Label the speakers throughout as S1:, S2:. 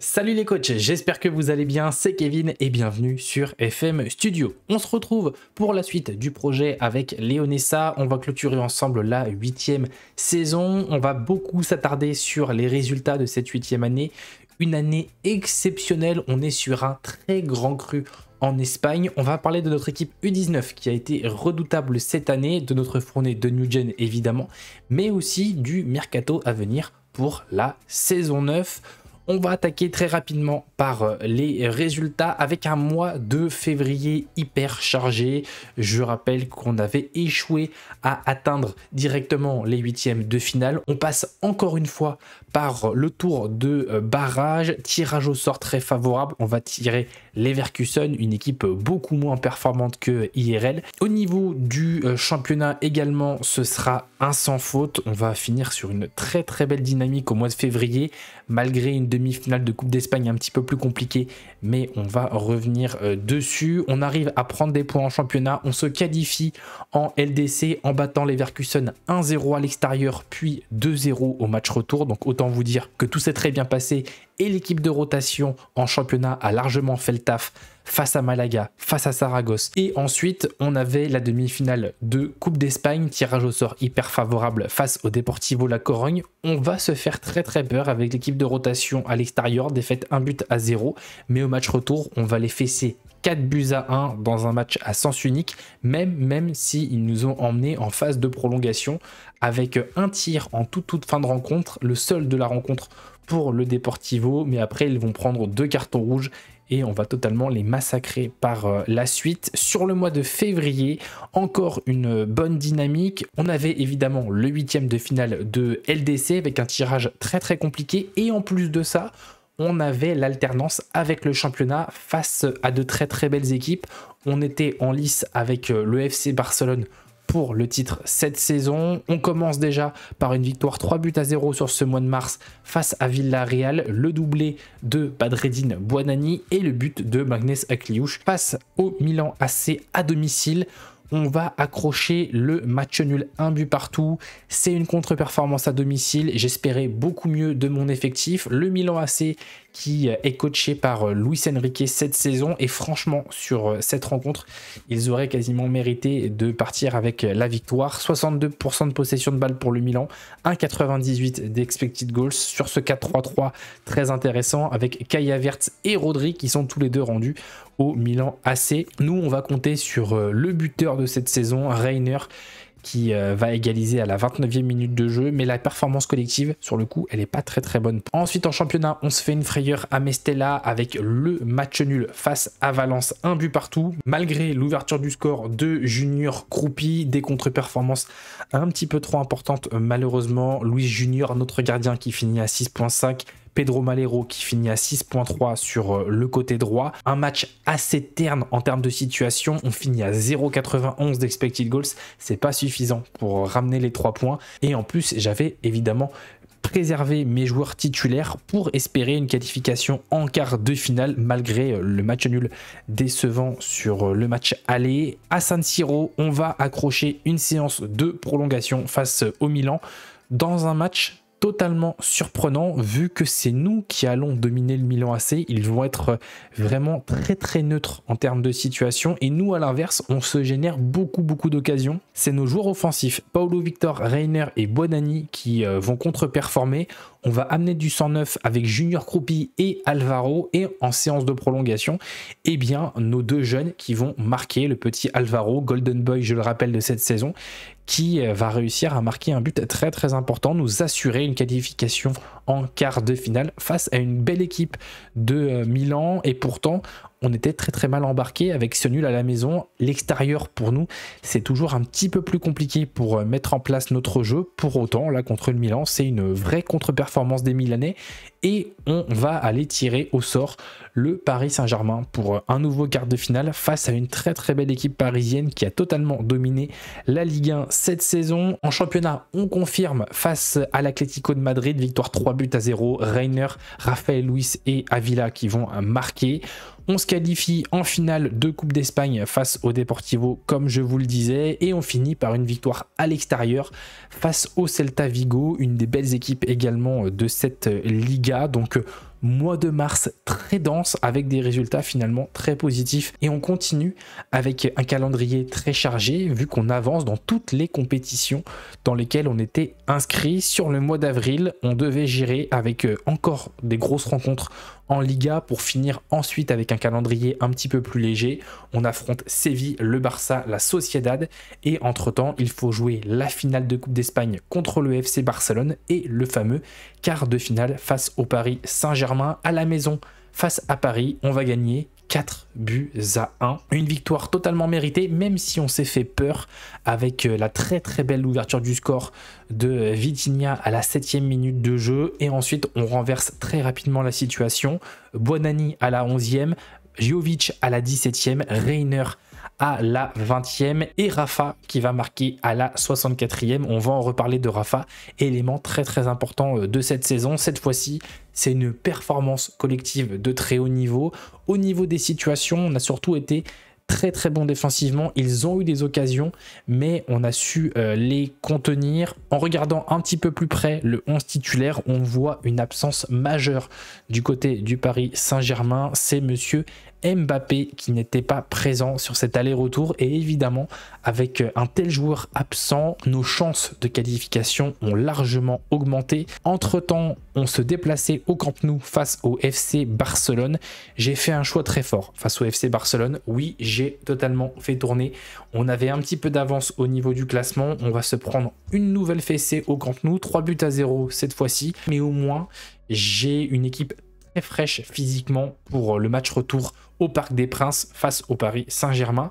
S1: Salut les coachs, j'espère que vous allez bien, c'est Kevin et bienvenue sur FM Studio. On se retrouve pour la suite du projet avec Leonessa, on va clôturer ensemble la huitième saison, on va beaucoup s'attarder sur les résultats de cette huitième année, une année exceptionnelle, on est sur un très grand cru en Espagne. On va parler de notre équipe U19 qui a été redoutable cette année, de notre fournée de New Gen évidemment, mais aussi du mercato à venir pour la saison 9. On va attaquer très rapidement par euh, les résultats avec un mois de février hyper chargé. Je rappelle qu'on avait échoué à atteindre directement les huitièmes de finale. On passe encore une fois par le tour de euh, barrage, tirage au sort très favorable. On va tirer Leverkusen, une équipe beaucoup moins performante que IRL. Au niveau du euh, championnat également, ce sera un sans faute. On va finir sur une très très belle dynamique au mois de février, malgré une demi-finale de Coupe d'Espagne un petit peu plus compliquée, mais on va revenir euh, dessus. On arrive à prendre des points en championnat, on se qualifie en LDC en battant les Leverkusen 1-0 à l'extérieur, puis 2-0 au match retour. Donc autant vous dire que tout s'est très bien passé et l'équipe de rotation en championnat a largement fait le taf face à Malaga, face à Saragosse. Et ensuite, on avait la demi-finale de Coupe d'Espagne, tirage au sort hyper favorable face au Deportivo La Corogne. On va se faire très très peur avec l'équipe de rotation à l'extérieur, défaite 1 but à 0, mais au match retour, on va les fesser 4 buts à 1 dans un match à sens unique, même, même s'ils nous ont emmenés en phase de prolongation avec un tir en toute toute fin de rencontre, le seul de la rencontre pour le Deportivo, mais après ils vont prendre deux cartons rouges et on va totalement les massacrer par euh, la suite. Sur le mois de février, encore une bonne dynamique. On avait évidemment le huitième de finale de LDC avec un tirage très très compliqué et en plus de ça, on avait l'alternance avec le championnat face à de très très belles équipes. On était en lice avec euh, le FC Barcelone pour le titre cette saison. On commence déjà par une victoire 3 buts à 0 sur ce mois de mars face à Villarreal, le doublé de Badreddin Buanani et le but de Magnès Akliouche face au Milan AC à domicile on va accrocher le match nul un but partout. C'est une contre-performance à domicile. J'espérais beaucoup mieux de mon effectif. Le Milan AC qui euh, est coaché par euh, Luis Enrique cette saison. Et franchement, sur euh, cette rencontre, ils auraient quasiment mérité de partir avec la victoire. 62% de possession de balle pour le Milan, 1,98 d'expected goals sur ce 4-3-3 très intéressant avec Kaya Vertz et Rodri qui sont tous les deux rendus au Milan AC. Nous, on va compter sur le buteur de cette saison, Reiner qui euh, va égaliser à la 29e minute de jeu, mais la performance collective, sur le coup, elle n'est pas très très bonne. Ensuite, en championnat, on se fait une frayeur à Mestella avec le match nul face à Valence, un but partout, malgré l'ouverture du score de Junior Croupi, des contre-performances un petit peu trop importantes, malheureusement. Louis Junior, notre gardien qui finit à 6.5, Pedro Malero qui finit à 6.3 sur euh, le côté droit. Un match assez terne en termes de situation. On finit à 0.91 d'expected goals. C'est pas suffisant pour ramener les 3 points. Et en plus, j'avais évidemment préservé mes joueurs titulaires pour espérer une qualification en quart de finale malgré euh, le match nul décevant sur euh, le match aller. À San Siro, on va accrocher une séance de prolongation face au Milan dans un match totalement surprenant vu que c'est nous qui allons dominer le Milan AC. Ils vont être vraiment très très neutres en termes de situation et nous à l'inverse on se génère beaucoup beaucoup d'occasions. C'est nos joueurs offensifs Paolo Victor, Reiner et Bonani qui euh, vont contre-performer on va amener du 109 avec Junior Croupi et Alvaro et en séance de prolongation, eh bien nos deux jeunes qui vont marquer le petit Alvaro, Golden Boy, je le rappelle de cette saison, qui euh, va réussir à marquer un but très très important, nous assurer une qualification en quart de finale face à une belle équipe de euh, Milan et pourtant on était très très mal embarqué avec ce nul à la maison. L'extérieur pour nous, c'est toujours un petit peu plus compliqué pour euh, mettre en place notre jeu. Pour autant, là contre le Milan, c'est une vraie contre-performance des Milanais et on va aller tirer au sort le Paris Saint-Germain pour un nouveau quart de finale face à une très très belle équipe parisienne qui a totalement dominé la Ligue 1 cette saison. En championnat, on confirme face à l'Atlético de Madrid, victoire 3 buts à 0, Rainer, Rafael Luis et Avila qui vont marquer. On se qualifie en finale de Coupe d'Espagne face au Deportivo, comme je vous le disais, et on finit par une victoire à l'extérieur face au Celta Vigo, une des belles équipes également de cette Liga. Donc mois de mars très dense avec des résultats finalement très positifs. Et on continue avec un calendrier très chargé vu qu'on avance dans toutes les compétitions dans lesquelles on était inscrit. Sur le mois d'avril, on devait gérer avec euh, encore des grosses rencontres en Liga pour finir ensuite avec un calendrier un petit peu plus léger. On affronte Séville, le Barça, la Sociedad et entre-temps, il faut jouer la finale de Coupe d'Espagne contre le FC Barcelone et le fameux quart de finale face au Paris Saint-Germain à la maison. Face à Paris, on va gagner 4 buts à 1. Une victoire totalement méritée, même si on s'est fait peur avec euh, la très très belle ouverture du score de Vitinia à la 7 minute de jeu. Et ensuite, on renverse très rapidement la situation. Buonani à la 11 ème Jovic à la 17 ème Reiner à la 20e et Rafa qui va marquer à la 64e. On va en reparler de Rafa, élément très très important euh, de cette saison. Cette fois-ci, c'est une performance collective de très haut niveau. Au niveau des situations, on a surtout été très très bon défensivement. Ils ont eu des occasions, mais on a su euh, les contenir. En regardant un petit peu plus près le 11 titulaire, on voit une absence majeure du côté du Paris Saint-Germain. C'est monsieur Mbappé qui n'était pas présent sur cet aller-retour. Et évidemment, avec un tel joueur absent, nos chances de qualification ont largement augmenté. Entre-temps, on se déplaçait au Camp Nou face au FC Barcelone. J'ai fait un choix très fort face au FC Barcelone. Oui, j'ai totalement fait tourner. On avait un petit peu d'avance au niveau du classement. On va se prendre une nouvelle fessée au Camp Nou. 3 buts à 0 cette fois-ci. Mais au moins, j'ai une équipe très fraîche physiquement pour euh, le match retour au Parc des Princes face au Paris Saint-Germain.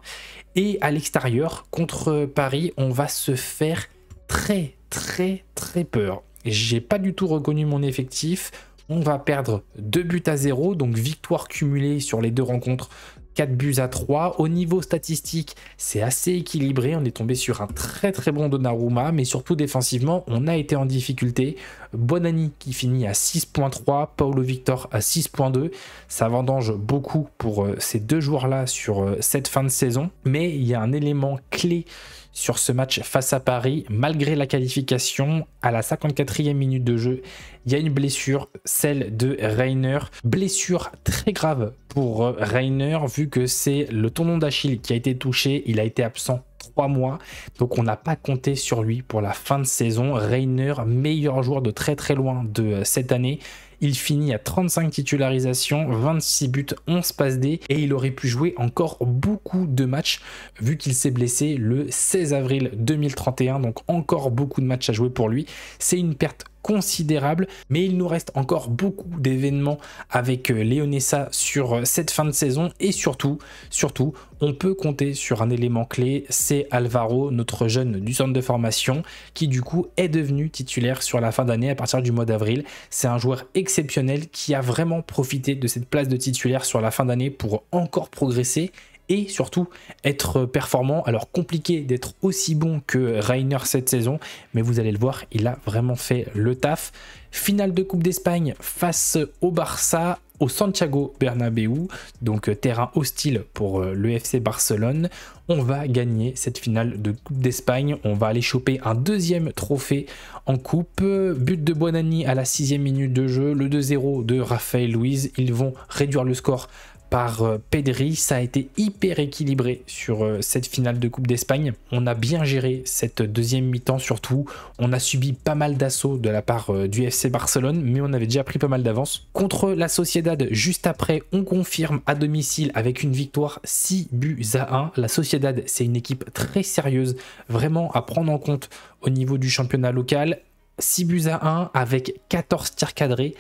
S1: Et à l'extérieur, contre euh, Paris, on va se faire très très très peur. J'ai pas du tout reconnu mon effectif. On va perdre 2 buts à 0, donc victoire cumulée sur les deux rencontres 4 buts à 3. Au niveau statistique, c'est assez équilibré. On est tombé sur un très très bon Donnarumma, mais surtout défensivement, on a été en difficulté. Bonani qui finit à 6.3, Paolo Victor à 6.2. Ça vendange beaucoup pour euh, ces deux joueurs-là sur euh, cette fin de saison. Mais il y a un élément clé sur ce match face à Paris. Malgré la qualification, à la 54e minute de jeu, il y a une blessure, celle de Reiner. Blessure très grave pour euh, Reiner, vu que c'est le tendon d'Achille qui a été touché. Il a été absent trois mois. Donc on n'a pas compté sur lui pour la fin de saison. Reiner, meilleur joueur de très très loin de euh, cette année. Il finit à 35 titularisations, 26 buts, 11 passes D et il aurait pu jouer encore beaucoup de matchs vu qu'il s'est blessé le 16 avril 2031. Donc encore beaucoup de matchs à jouer pour lui. C'est une perte considérable, mais il nous reste encore beaucoup d'événements avec euh, Leonessa sur euh, cette fin de saison et surtout, surtout, on peut compter sur un élément clé, c'est Alvaro, notre jeune du centre de formation, qui du coup est devenu titulaire sur la fin d'année à partir du mois d'avril. C'est un joueur exceptionnel qui a vraiment profité de cette place de titulaire sur la fin d'année pour encore progresser et surtout être performant. Alors compliqué d'être aussi bon que Rainer cette saison, mais vous allez le voir, il a vraiment fait le taf. Finale de Coupe d'Espagne face au Barça au Santiago Bernabéu, donc euh, terrain hostile pour euh, le FC Barcelone. On va gagner cette finale de Coupe d'Espagne. On va aller choper un deuxième trophée en Coupe. But de Buonani à la sixième minute de jeu, le 2-0 de Raphaël Louise. Ils vont réduire le score par euh, Pedri. Ça a été hyper équilibré sur euh, cette finale de Coupe d'Espagne. On a bien géré cette deuxième mi-temps surtout. On a subi pas mal d'assauts de la part euh, du FC Barcelone, mais on avait déjà pris pas mal d'avance. Contre la Sociedad, juste après, on confirme à domicile avec une victoire 6 buts à 1. La Sociedad, c'est une équipe très sérieuse, vraiment à prendre en compte au niveau du championnat local. 6 buts à 1 avec 14 tirs cadrés,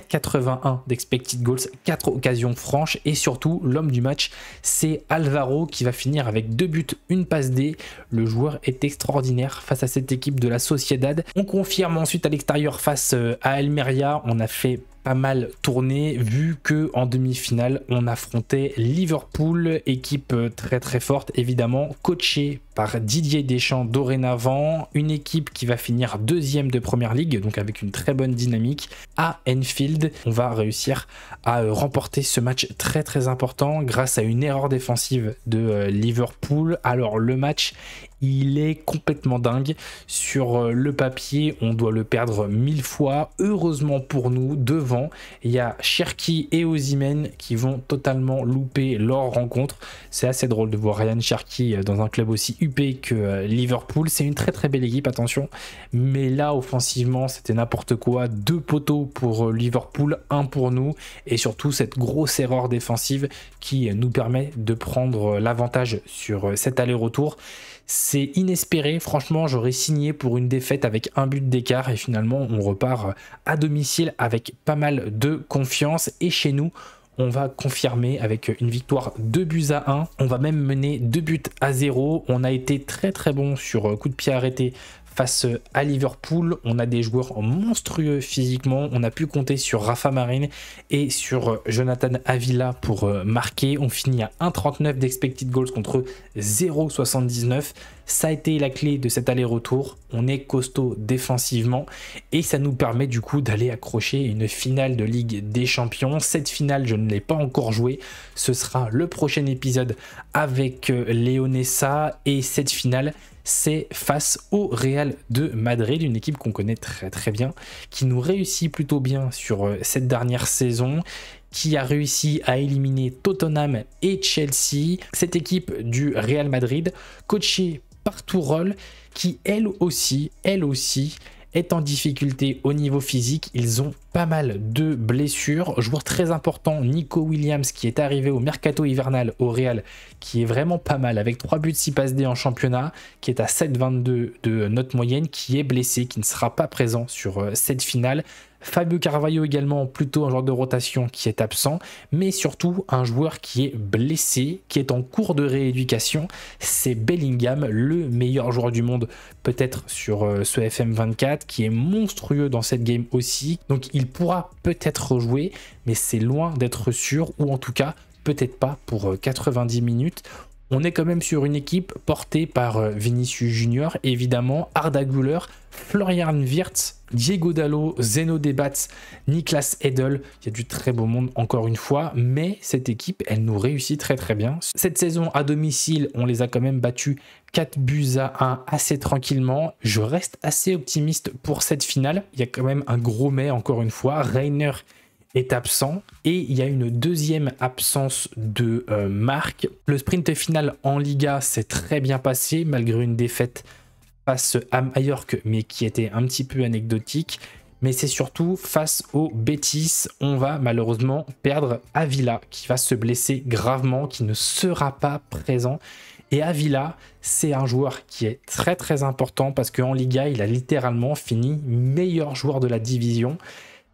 S1: 4,81 d'expected goals, 4 occasions franches et surtout l'homme du match c'est Alvaro qui va finir avec 2 buts, une passe D. Le joueur est extraordinaire face à cette équipe de la Sociedad. On confirme ensuite à l'extérieur face euh, à Elmeria on a fait pas mal tourné vu que en demi-finale on affrontait Liverpool, équipe très très forte évidemment, coachée par Didier Deschamps dorénavant, une équipe qui va finir deuxième de Première Ligue, donc avec une très bonne dynamique à Enfield. On va réussir à euh, remporter ce match très très important grâce à une erreur défensive de euh, Liverpool. Alors le match il est complètement dingue. Sur euh, le papier, on doit le perdre mille fois. Heureusement pour nous, devant, il y a Cherki et Ozimen qui vont totalement louper leur rencontre. C'est assez drôle de voir Ryan Cherki euh, dans un club aussi huppé que euh, Liverpool. C'est une très très belle équipe, attention. Mais là, offensivement, c'était n'importe quoi. Deux poteaux pour Liverpool, un pour nous. Et surtout, cette grosse erreur défensive qui nous permet de prendre l'avantage sur cet aller-retour. C'est inespéré, franchement j'aurais signé pour une défaite avec un but d'écart et finalement on repart euh, à domicile avec pas mal de confiance et chez nous on va confirmer avec une victoire 2 buts à 1. On va même mener 2 buts à 0. On a été très très bon sur euh, coup de pied arrêté face à Liverpool. On a des joueurs monstrueux physiquement. On a pu compter sur Rafa Marine et sur euh, Jonathan Avila pour euh, marquer. On finit à 1,39 d'expected goals contre 0,79. Ça a été la clé de cet aller-retour. On est costaud défensivement et ça nous permet du coup d'aller accrocher une finale de Ligue des Champions. Cette finale, je ne l'ai pas encore jouée. Ce sera le prochain épisode avec euh, Leonessa, et cette finale c'est face au Real de Madrid, une équipe qu'on connaît très très bien, qui nous réussit plutôt bien sur euh, cette dernière saison, qui a réussi à éliminer Tottenham et Chelsea. Cette équipe du Real Madrid, coachée par Tourol, qui elle aussi, elle aussi, est en difficulté au niveau physique. Ils ont pas mal de blessures. Joueur très important, Nico Williams, qui est arrivé au mercato hivernal au Real, qui est vraiment pas mal, avec 3 buts, 6 passes des en championnat, qui est à 7,22 de note moyenne, qui est blessé, qui ne sera pas présent sur euh, cette finale. Fabio Carvalho également, plutôt un joueur de rotation qui est absent, mais surtout un joueur qui est blessé, qui est en cours de rééducation. C'est Bellingham, le meilleur joueur du monde peut-être sur euh, ce FM24, qui est monstrueux dans cette game aussi. Donc il il pourra peut-être jouer mais c'est loin d'être sûr, ou en tout cas peut-être pas pour 90 euh, minutes on est quand même sur une équipe portée par euh, Vinicius Junior, évidemment, Arda Guller, Florian Wirtz, Diego Dallo, Zeno Debats, Niklas Edel. Il y a du très beau monde encore une fois, mais cette équipe, elle nous réussit très très bien. Cette saison à domicile, on les a quand même battus 4 buts à 1 assez tranquillement. Je reste assez optimiste pour cette finale. Il y a quand même un gros mais encore une fois. Reiner est absent et il y a une deuxième absence de euh, marque. Le sprint final en Liga s'est très bien passé malgré une défaite face à Mallorca mais qui était un petit peu anecdotique. Mais c'est surtout face aux Betis, on va malheureusement perdre Avila qui va se blesser gravement, qui ne sera pas présent. Et Avila, c'est un joueur qui est très très important parce qu'en Liga, il a littéralement fini meilleur joueur de la division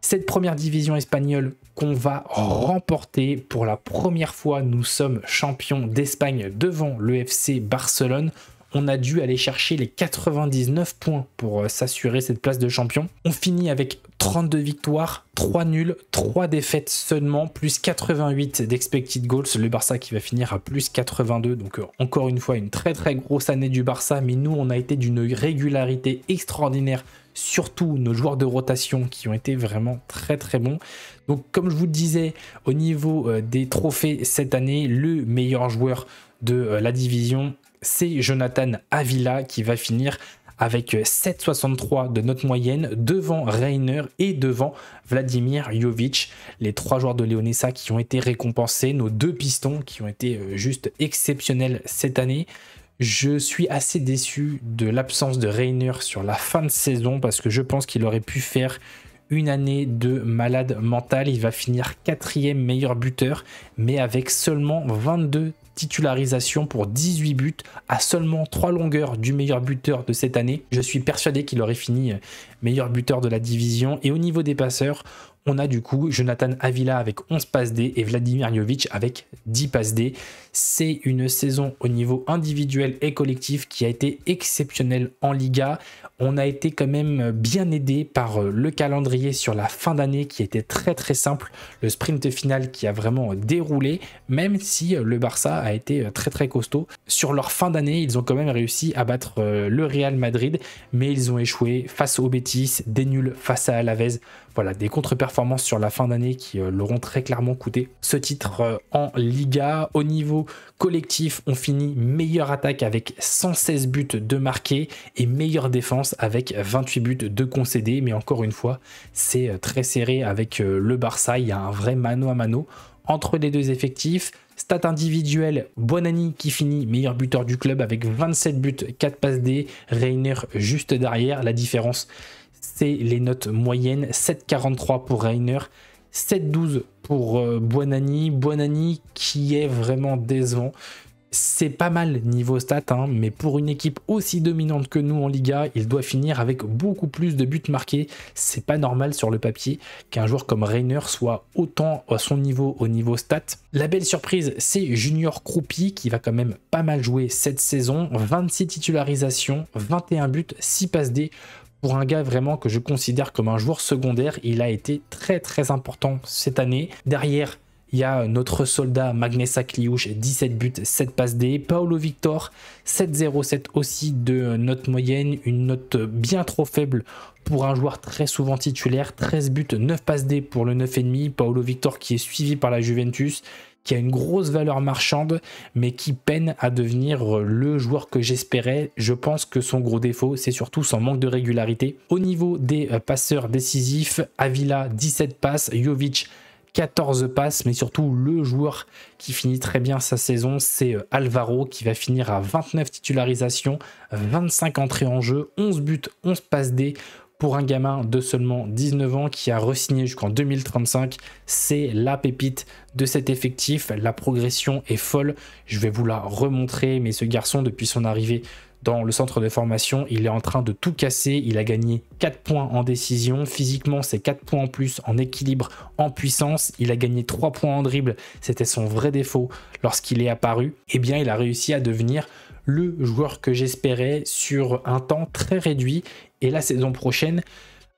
S1: cette première division espagnole qu'on va remporter pour la première fois. Nous sommes champions d'Espagne devant le FC Barcelone. On a dû aller chercher les 99 points pour euh, s'assurer cette place de champion. On finit avec 32 victoires, 3 nuls, 3 défaites seulement, plus 88 d'expected goals. Le Barça qui va finir à plus 82. Donc euh, encore une fois, une très très grosse année du Barça. Mais nous, on a été d'une régularité extraordinaire surtout nos joueurs de rotation qui ont été vraiment très très bons. Donc comme je vous le disais, au niveau euh, des trophées cette année, le meilleur joueur de euh, la division, c'est Jonathan Avila qui va finir avec 7,63 euh, de note moyenne devant Reiner et devant Vladimir Jovic. Les trois joueurs de Leonessa qui ont été récompensés, nos deux pistons qui ont été juste exceptionnels cette année. Je suis assez déçu de l'absence de Reiner sur la fin de saison parce que je pense qu'il aurait pu faire une année de malade mental. Il va finir quatrième meilleur buteur, mais avec seulement 22 titularisations pour 18 buts à seulement 3 longueurs du meilleur buteur de cette année. Je suis persuadé qu'il aurait fini meilleur buteur de la division. Et au niveau des passeurs, on a du coup Jonathan Avila avec 11 passes D et Vladimir Jovic avec 10 passes D. C'est une saison au niveau individuel et collectif qui a été exceptionnelle en Liga. On a été quand même bien aidé par euh, le calendrier sur la fin d'année qui était très très simple, le sprint final qui a vraiment euh, déroulé, même si euh, le Barça a été très très costaud. Sur leur fin d'année, ils ont quand même réussi à battre le Real Madrid, mais ils ont échoué face au Betis, des nuls face à Alavés voilà, des contre-performances sur la fin d'année qui euh, l'auront très clairement coûté. Ce titre euh, en Liga, au niveau collectif, on finit meilleure attaque avec 116 buts de marqués et meilleure défense avec 28 buts de concédés. Mais encore une fois, c'est euh, très serré avec le Barça. Il y a un vrai mano à mano entre les deux effectifs. Stat individuel, Buonani qui finit meilleur buteur du club avec 27 buts, 4 passes D, Reiner juste derrière. La différence, c'est les notes moyennes 7,43 pour Reiner, 7,12 pour euh, Buonani. Buonani qui est vraiment décevant. C'est pas mal niveau stat, hein, mais pour une équipe aussi dominante que nous en Liga, il doit finir avec beaucoup plus de buts marqués. C'est pas normal sur le papier qu'un joueur comme Reiner soit autant à son niveau au niveau stat. La belle surprise, c'est Junior Croupi qui va quand même pas mal jouer cette saison. 26 titularisations, 21 buts, 6 passes D pour un gars vraiment que je considère comme un joueur secondaire, il a été très très important cette année. Derrière, il y a notre soldat Magnessa Kliouche, 17 buts, 7 passes D. Paolo Victor, 7-0-7 aussi de note moyenne, une note bien trop faible pour un joueur très souvent titulaire. 13 buts, 9 passes D pour le 9,5. Paolo Victor qui est suivi par la Juventus, qui a une grosse valeur marchande, mais qui peine à devenir euh, le joueur que j'espérais. Je pense que son gros défaut, c'est surtout son manque de régularité. Au niveau des euh, passeurs décisifs, Avila 17 passes, Jovic 14 passes, mais surtout le joueur qui finit très bien sa saison, c'est euh, Alvaro qui va finir à 29 titularisations, 25 entrées en jeu, 11 buts, 11 passes dés pour un gamin de seulement 19 ans qui a re-signé jusqu'en 2035. C'est la pépite de cet effectif. La progression est folle. Je vais vous la remontrer, mais ce garçon, depuis son arrivée dans le centre de formation, il est en train de tout casser. Il a gagné 4 points en décision. Physiquement, c'est 4 points en plus en équilibre, en puissance. Il a gagné 3 points en dribble. C'était son vrai défaut lorsqu'il est apparu. Eh bien, il a réussi à devenir le joueur que j'espérais sur un temps très réduit et la saison prochaine,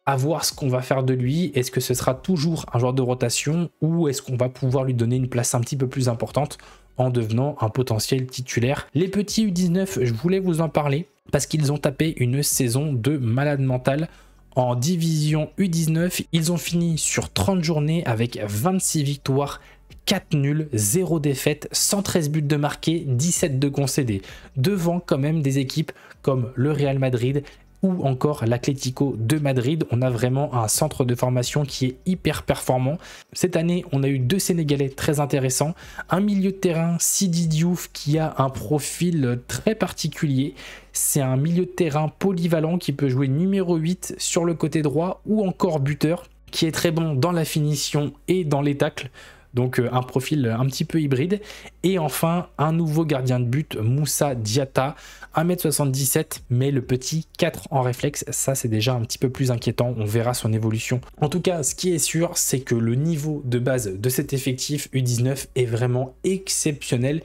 S1: à voir ce qu'on va faire de lui. Est-ce que ce sera toujours un joueur de rotation ou est-ce qu'on va pouvoir lui donner une place un petit peu plus importante en devenant un potentiel titulaire. Les petits U19, je voulais vous en parler parce qu'ils ont tapé une saison de malade mental. En division U19, ils ont fini sur 30 journées avec 26 victoires, 4 nuls, 0 défaite, 113 buts de marqué, 17 de concédés, devant quand même des équipes comme le Real Madrid ou encore l'Atlético de Madrid. On a vraiment un centre de formation qui est hyper performant. Cette année, on a eu deux Sénégalais très intéressants, un milieu de terrain, Sidi Diouf, qui a un profil très particulier. C'est un milieu de terrain polyvalent qui peut jouer numéro 8 sur le côté droit ou encore buteur, qui est très bon dans la finition et dans les tacles donc euh, un profil un petit peu hybride. Et enfin, un nouveau gardien de but, Moussa Diata, 1m77, mais le petit 4 en réflexe, ça c'est déjà un petit peu plus inquiétant, on verra son évolution. En tout cas, ce qui est sûr, c'est que le niveau de base de cet effectif U19 est vraiment exceptionnel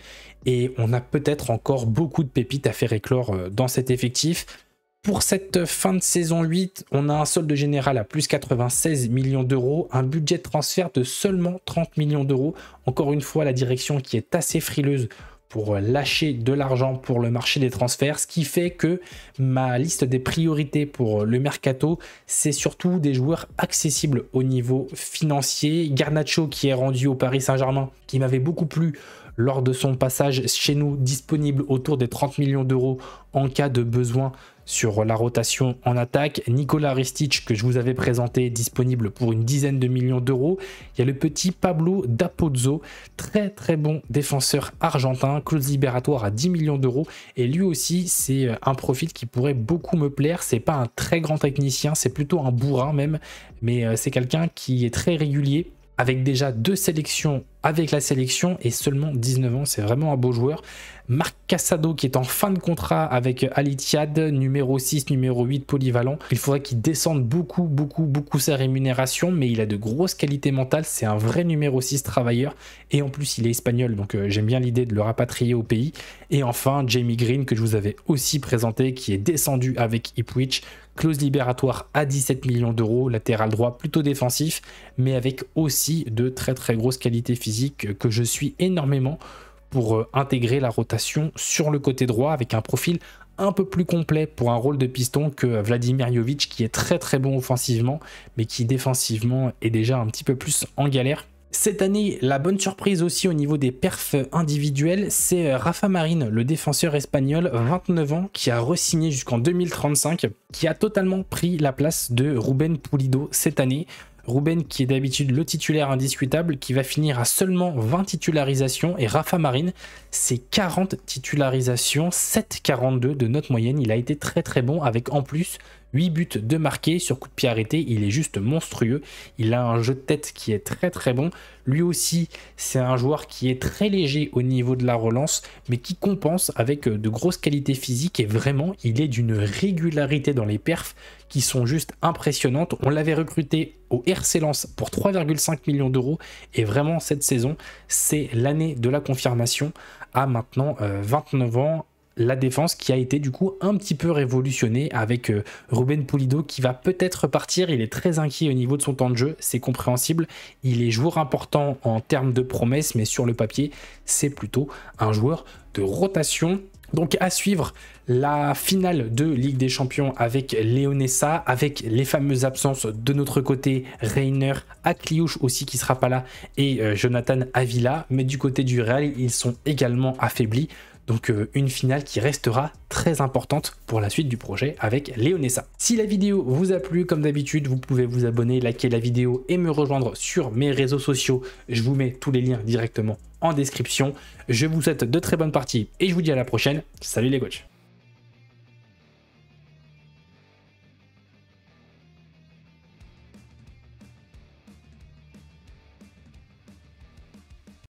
S1: et on a peut-être encore beaucoup de pépites à faire éclore euh, dans cet effectif. Pour cette fin de saison 8, on a un solde général à plus 96 millions d'euros, un budget de transfert de seulement 30 millions d'euros. Encore une fois, la direction qui est assez frileuse pour lâcher de l'argent pour le marché des transferts, ce qui fait que ma liste des priorités pour le mercato, c'est surtout des joueurs accessibles au niveau financier. Garnacho qui est rendu au Paris Saint-Germain, qui m'avait beaucoup plu lors de son passage chez nous, disponible autour des 30 millions d'euros en cas de besoin sur la rotation en attaque. Nicolas Ristich, que je vous avais présenté, disponible pour une dizaine de millions d'euros. Il y a le petit Pablo Dapozzo, très très bon défenseur argentin, clause libératoire à 10 millions d'euros. Et lui aussi, c'est euh, un profil qui pourrait beaucoup me plaire. C'est pas un très grand technicien, c'est plutôt un bourrin même, mais euh, c'est quelqu'un qui est très régulier avec déjà deux sélections avec la sélection et seulement 19 ans. C'est vraiment un beau joueur. Marc Casado qui est en fin de contrat avec Alitiad, numéro 6, numéro 8 polyvalent. Il faudrait qu'il descende beaucoup, beaucoup, beaucoup sa rémunération, mais il a de grosses qualités mentales. C'est un vrai numéro 6 travailleur. Et en plus, il est espagnol, donc euh, j'aime bien l'idée de le rapatrier au pays. Et enfin, Jamie Green que je vous avais aussi présenté, qui est descendu avec Ipwich. Clause libératoire à 17 millions d'euros, latéral droit plutôt défensif, mais avec aussi de très très grosses qualités physiques que je suis énormément pour euh, intégrer la rotation sur le côté droit avec un profil un peu plus complet pour un rôle de piston que Vladimir Jovic qui est très très bon offensivement mais qui défensivement est déjà un petit peu plus en galère. Cette année, la bonne surprise aussi au niveau des perfs individuels, c'est euh, Rafa marine le défenseur espagnol, 29 ans, qui a re-signé jusqu'en 2035, qui a totalement pris la place de Ruben Pulido cette année. Ruben qui est d'habitude le titulaire indiscutable, qui va finir à seulement 20 titularisations, et Rafa Marine, c'est 40 titularisations, 7,42 de note moyenne. Il a été très très bon avec en plus 8 buts de marqués sur coup de pied arrêté, il est juste monstrueux. Il a un jeu de tête qui est très très bon. Lui aussi, c'est un joueur qui est très léger au niveau de la relance, mais qui compense avec euh, de grosses qualités physiques et vraiment, il est d'une régularité dans les perfs qui sont juste impressionnantes. On l'avait recruté au RC Lens pour 3,5 millions d'euros et vraiment cette saison, c'est l'année de la confirmation à maintenant 29 euh, ans la défense qui a été du coup un petit peu révolutionnée avec euh, Ruben Pulido qui va peut-être partir. Il est très inquiet au niveau de son temps de jeu, c'est compréhensible. Il est joueur important en termes de promesses, mais sur le papier, c'est plutôt un joueur de rotation. Donc à suivre la finale de Ligue des Champions avec Leonessa, avec les fameuses absences de notre côté, Reiner, Akliouche aussi qui sera pas là et euh, Jonathan Avila. Mais du côté du Real, ils sont également affaiblis. Donc euh, une finale qui restera très importante pour la suite du projet avec Leonessa. Si la vidéo vous a plu, comme d'habitude, vous pouvez vous abonner, liker la vidéo et me rejoindre sur mes réseaux sociaux. Je vous mets tous les liens directement en description. Je vous souhaite de très bonnes parties et je vous dis à la prochaine. Salut les coachs